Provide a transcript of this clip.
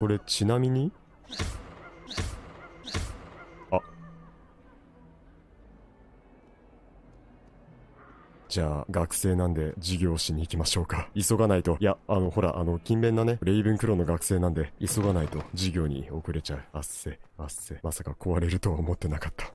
これちなみにあじゃあ学生なんで授業しに行きましょうか急がないといやあのほらあの勤勉なねレイブンクローの学生なんで急がないと授業に遅れちゃうあっせあっせまさか壊れるとは思ってなかった